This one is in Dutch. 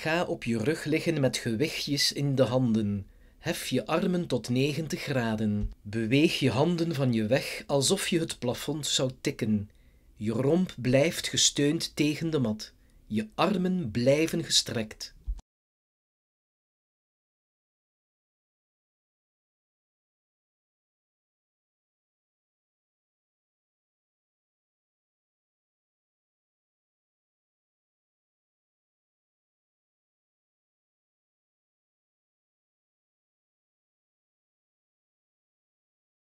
Ga op je rug liggen met gewichtjes in de handen. Hef je armen tot 90 graden. Beweeg je handen van je weg alsof je het plafond zou tikken. Je romp blijft gesteund tegen de mat. Je armen blijven gestrekt.